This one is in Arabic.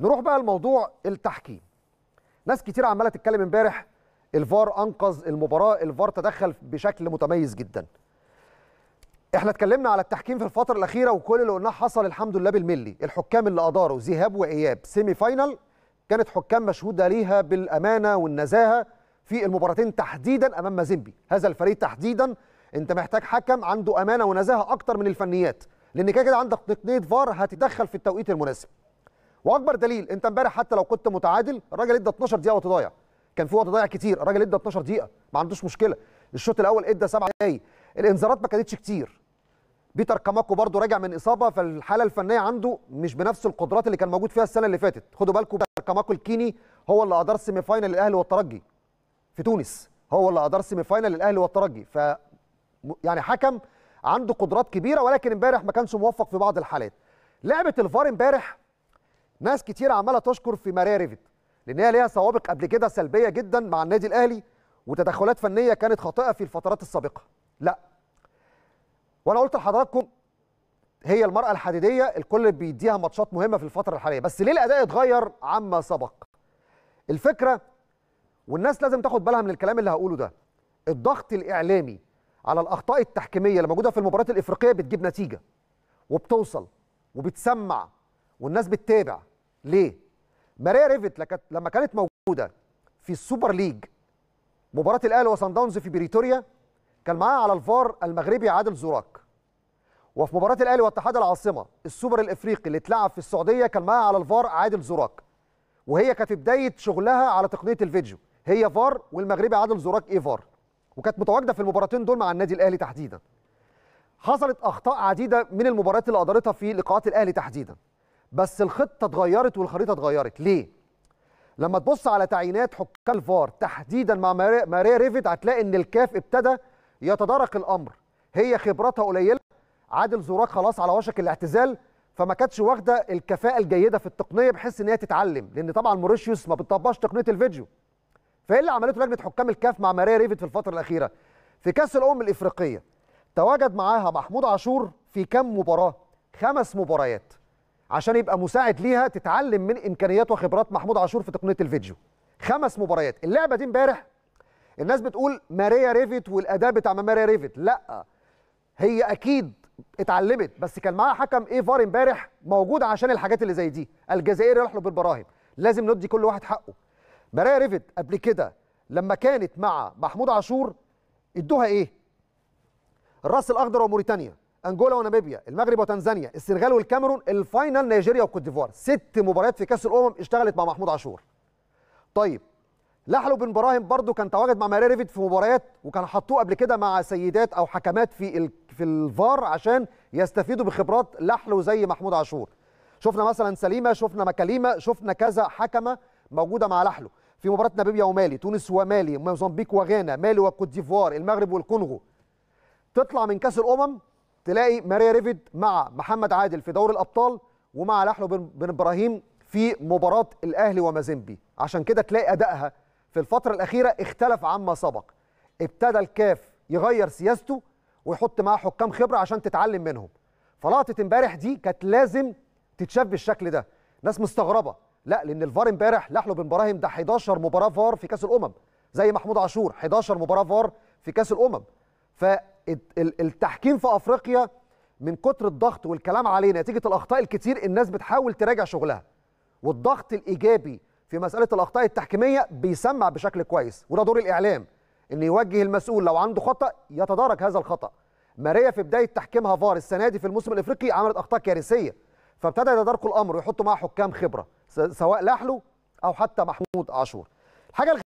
نروح بقى لموضوع التحكيم ناس كتير عماله تتكلم امبارح الفار انقذ المباراه الفار تدخل بشكل متميز جدا احنا اتكلمنا على التحكيم في الفتره الاخيره وكل اللي قلناه حصل الحمد لله بالملي الحكام اللي اداروا ذهاب واياب سيمي فاينل كانت حكام مشهوده ليها بالامانه والنزاهه في المباراتين تحديدا امام مازيمبي هذا الفريق تحديدا انت محتاج حكم عنده امانه ونزاهه اكتر من الفنيات لان كده كده عندك تقنيه فار هتتدخل في التوقيت المناسب واكبر دليل انت امبارح حتى لو كنت متعادل الراجل ادى 12 دقيقه وقت ضايع كان في وقت ضايع كتير الراجل ادى 12 دقيقه ما عندوش مشكله الشوط الاول ادى 7 دقايق الانذارات ما كانتش كتير بيتر كاماكو برده راجع من اصابه فالحاله الفنيه عنده مش بنفس القدرات اللي كان موجود فيها السنه اللي فاتت خدوا بالكم بيتر كاماكو الكيني هو اللي ادار سيمي فاينل الاهلي والترجي في تونس هو اللي ادار سيمي فاينل الاهلي والترجي ف يعني حكم عنده قدرات كبيره ولكن امبارح ما كانش موفق في بعض الحالات لعبه الفار امبارح ناس كتير عماله تشكر في ماريا ريفيت لان هي ليها سوابق قبل كده سلبيه جدا مع النادي الاهلي وتدخلات فنيه كانت خاطئه في الفترات السابقه لا وانا قلت لحضراتكم هي المراه الحديديه الكل بيديها ماتشات مهمه في الفتره الحاليه بس ليه الاداء اتغير عما سبق الفكره والناس لازم تاخد بالها من الكلام اللي هقوله ده الضغط الاعلامي على الاخطاء التحكيميه اللي موجوده في المباريات الافريقيه بتجيب نتيجه وبتوصل وبتسمع والناس بتتابع ليه؟ ماريا ريفت لما كانت موجوده في السوبر ليج مباراه الاهلي وصن داونز في بريتوريا كان معاها على الفار المغربي عادل زوراك وفي مباراه الاهلي واتحاد العاصمه السوبر الافريقي اللي اتلعب في السعوديه كان معاها على الفار عادل زوراك وهي كانت في بدايه شغلها على تقنيه الفيديو هي فار والمغربي عادل زوراك اي فار وكانت متواجده في المباراتين دول مع النادي الاهلي تحديدا حصلت اخطاء عديده من المباريات اللي ادارتها في لقاءات الاهلي تحديدا بس الخطه اتغيرت والخريطه اتغيرت ليه لما تبص على تعيينات حكام الفار تحديدا مع ماريا ريفيت هتلاقي ان الكاف ابتدى يتدارك الامر هي خبرتها قليله عادل زوراك خلاص على وشك الاعتزال فما كانتش واخده الكفاءه الجيده في التقنيه بحيث ان هي تتعلم لان طبعا موريشيوس ما بتطبقش تقنيه الفيديو فايه اللي عملته لجنه حكام الكاف مع ماريا ريفيت في الفتره الاخيره في كاس الامم الافريقيه تواجد معاها محمود عاشور في كم مباراه خمس مباريات عشان يبقى مساعد ليها تتعلم من امكانيات وخبرات محمود عاشور في تقنيه الفيديو خمس مباريات اللعبه دي امبارح الناس بتقول ماريا ريفت والاداء بتاع ماريا ريفت لا هي اكيد اتعلمت بس كان معاها حكم ايه فار امبارح موجود عشان الحاجات اللي زي دي الجزائري له بالبراهين لازم ندي كل واحد حقه ماريا ريفت قبل كده لما كانت مع محمود عاشور ادوها ايه الراس الاخضر وموريتانيا انجولا ونامبيا المغرب وتنزانيا السنغال والكاميرون الفاينل نيجيريا وكوت ديفوار ست مباريات في كاس الامم اشتغلت مع محمود عاشور طيب لحلو بن براهيم برضه كان تواجد مع ماري ريفيت في مباريات وكان حطوه قبل كده مع سيدات او حكمات في ال... في الفار عشان يستفيدوا بخبرات لحلو زي محمود عاشور شفنا مثلا سليمه شفنا مكاليمه شفنا كذا حكمه موجوده مع لحلو في مباراه ناميبيا ومالي تونس ومالي موزمبيق وغانا مالي وكوت ديفوار المغرب والكونغو تطلع من كاس الامم تلاقي ماريا ريفيد مع محمد عادل في دور الابطال ومع لحلو بن ابراهيم في مباراه الاهلي ومازيمبي عشان كده تلاقي ادائها في الفتره الاخيره اختلف عما سبق ابتدى الكاف يغير سياسته ويحط معاه حكام خبره عشان تتعلم منهم فلقطه امبارح دي كانت لازم تتشاف بالشكل ده ناس مستغربه لا لان الفار امبارح لحلو بن ابراهيم ده 11 مباراه فار في كاس الامم زي محمود عاشور 11 مباراه فار في كاس الامم ف التحكيم في افريقيا من كتر الضغط والكلام عليه نتيجه الاخطاء الكتير الناس بتحاول تراجع شغلها والضغط الايجابي في مساله الاخطاء التحكيميه بيسمع بشكل كويس وده دور الاعلام ان يوجه المسؤول لو عنده خطا يتدارك هذا الخطا ماريا في بدايه تحكيمها فار السنه دي في الموسم الافريقي عملت اخطاء كارثيه فابتدى يتداركوا الامر ويحطوا معاها حكام خبره سواء لاحلو او حتى محمود عاشور الحاجه